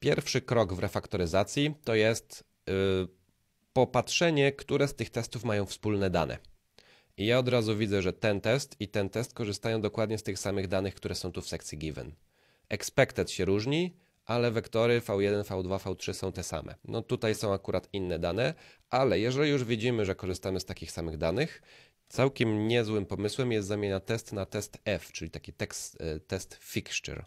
Pierwszy krok w refaktoryzacji to jest y, popatrzenie, które z tych testów mają wspólne dane. I ja od razu widzę, że ten test i ten test korzystają dokładnie z tych samych danych, które są tu w sekcji given. Expected się różni, ale wektory V1, V2, V3 są te same. No tutaj są akurat inne dane, ale jeżeli już widzimy, że korzystamy z takich samych danych, całkiem niezłym pomysłem jest zamiana test na test F, czyli taki tekst, y, test fixture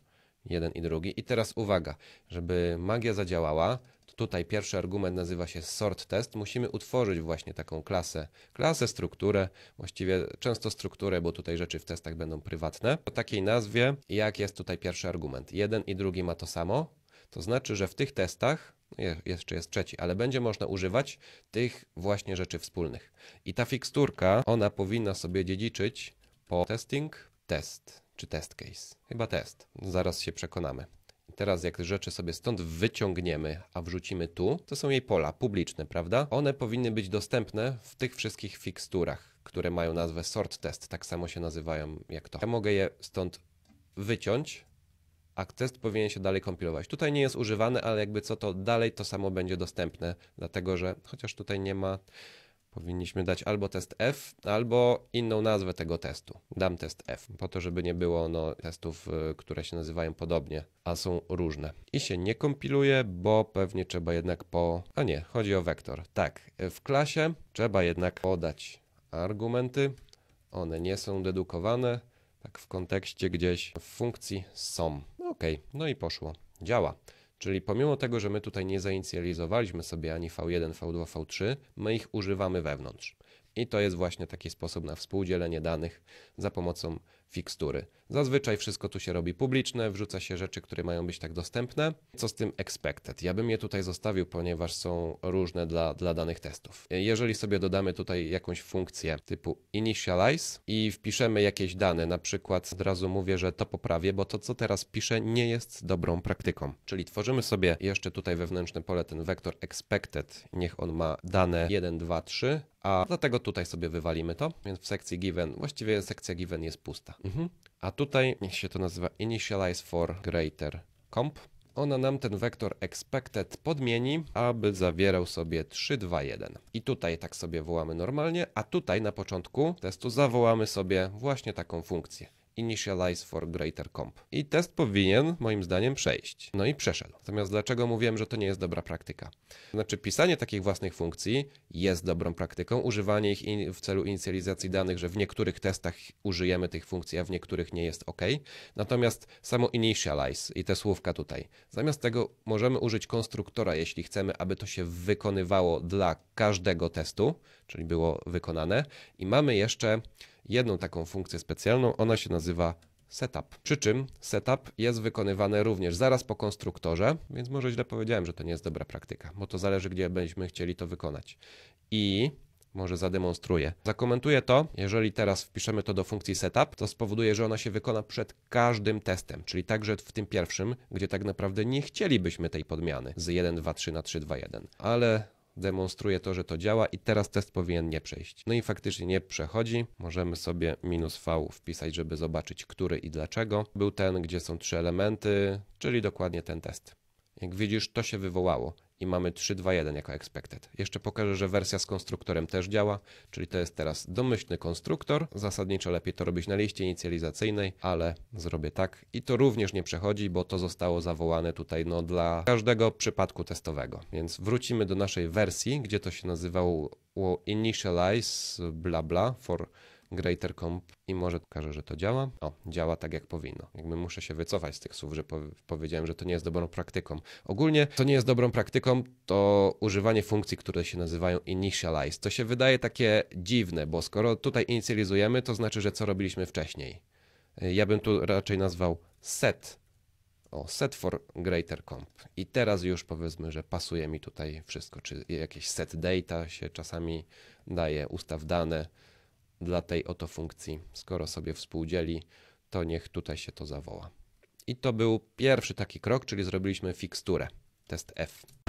jeden i drugi. I teraz uwaga, żeby magia zadziałała, tutaj pierwszy argument nazywa się sort test, musimy utworzyć właśnie taką klasę, klasę, strukturę, właściwie często strukturę, bo tutaj rzeczy w testach będą prywatne, o takiej nazwie, jak jest tutaj pierwszy argument. Jeden i drugi ma to samo, to znaczy, że w tych testach no jeszcze jest trzeci, ale będzie można używać tych właśnie rzeczy wspólnych. I ta fiksturka, ona powinna sobie dziedziczyć po testing test. Czy test case? Chyba test. Zaraz się przekonamy. Teraz jak rzeczy sobie stąd wyciągniemy, a wrzucimy tu, to są jej pola publiczne, prawda? One powinny być dostępne w tych wszystkich fiksturach, które mają nazwę sort test, tak samo się nazywają jak to. Ja mogę je stąd wyciąć, a test powinien się dalej kompilować. Tutaj nie jest używany, ale jakby co to dalej to samo będzie dostępne, dlatego że chociaż tutaj nie ma Powinniśmy dać albo test F, albo inną nazwę tego testu. Dam test F, po to, żeby nie było ono testów, y, które się nazywają podobnie, a są różne. I się nie kompiluje, bo pewnie trzeba jednak po. A nie, chodzi o wektor. Tak, w klasie trzeba jednak podać argumenty. One nie są dedukowane, tak w kontekście gdzieś w funkcji są. No okej, okay, no i poszło. Działa. Czyli pomimo tego, że my tutaj nie zainicjalizowaliśmy sobie ani V1, V2, V3, my ich używamy wewnątrz. I to jest właśnie taki sposób na współdzielenie danych za pomocą fikstury. Zazwyczaj wszystko tu się robi publiczne, wrzuca się rzeczy, które mają być tak dostępne. Co z tym expected? Ja bym je tutaj zostawił, ponieważ są różne dla, dla danych testów. Jeżeli sobie dodamy tutaj jakąś funkcję typu initialize i wpiszemy jakieś dane, na przykład od razu mówię, że to poprawię, bo to co teraz piszę nie jest dobrą praktyką. Czyli tworzymy sobie jeszcze tutaj wewnętrzne pole, ten wektor expected, niech on ma dane 1, 2, 3, a dlatego tutaj sobie wywalimy to, więc w sekcji given, właściwie sekcja given jest pusta. Mhm. A tutaj, niech się to nazywa initialize for greater comp, ona nam ten wektor expected podmieni, aby zawierał sobie 3, 2, 1. I tutaj tak sobie wołamy normalnie, a tutaj na początku testu zawołamy sobie właśnie taką funkcję. Initialize for Greater Comp. I test powinien, moim zdaniem, przejść. No i przeszedł. Natomiast dlaczego mówiłem, że to nie jest dobra praktyka? Znaczy, pisanie takich własnych funkcji jest dobrą praktyką, używanie ich w celu inicjalizacji danych, że w niektórych testach użyjemy tych funkcji, a w niektórych nie jest ok. Natomiast samo initialize i te słówka tutaj. Zamiast tego możemy użyć konstruktora, jeśli chcemy, aby to się wykonywało dla każdego testu, czyli było wykonane. I mamy jeszcze jedną taką funkcję specjalną, ona się nazywa setup. Przy czym setup jest wykonywany również zaraz po konstruktorze, więc może źle powiedziałem, że to nie jest dobra praktyka, bo to zależy, gdzie będziemy chcieli to wykonać. I może zademonstruję. Zakomentuję to. Jeżeli teraz wpiszemy to do funkcji setup, to spowoduje, że ona się wykona przed każdym testem, czyli także w tym pierwszym, gdzie tak naprawdę nie chcielibyśmy tej podmiany z 1, 2, 3 na 3, 2, 1. Ale demonstruje to, że to działa i teraz test powinien nie przejść. No i faktycznie nie przechodzi. Możemy sobie minus V wpisać, żeby zobaczyć, który i dlaczego. Był ten, gdzie są trzy elementy, czyli dokładnie ten test. Jak widzisz, to się wywołało i mamy 3.2.1 jako expected. Jeszcze pokażę, że wersja z konstruktorem też działa, czyli to jest teraz domyślny konstruktor. Zasadniczo lepiej to robić na liście inicjalizacyjnej, ale zrobię tak i to również nie przechodzi, bo to zostało zawołane tutaj no, dla każdego przypadku testowego. Więc wrócimy do naszej wersji, gdzie to się nazywało initialize bla bla for greater comp i może pokażę, że to działa. O, działa tak jak powinno. Jakby muszę się wycofać z tych słów, że powiedziałem, że to nie jest dobrą praktyką. Ogólnie to nie jest dobrą praktyką, to używanie funkcji, które się nazywają initialize. To się wydaje takie dziwne, bo skoro tutaj inicjalizujemy, to znaczy, że co robiliśmy wcześniej. Ja bym tu raczej nazwał set o set for greater comp. I teraz już powiedzmy, że pasuje mi tutaj wszystko, czy jakieś set data się czasami daje, ustaw dane dla tej oto funkcji. Skoro sobie współdzieli, to niech tutaj się to zawoła. I to był pierwszy taki krok, czyli zrobiliśmy fiksturę, test F.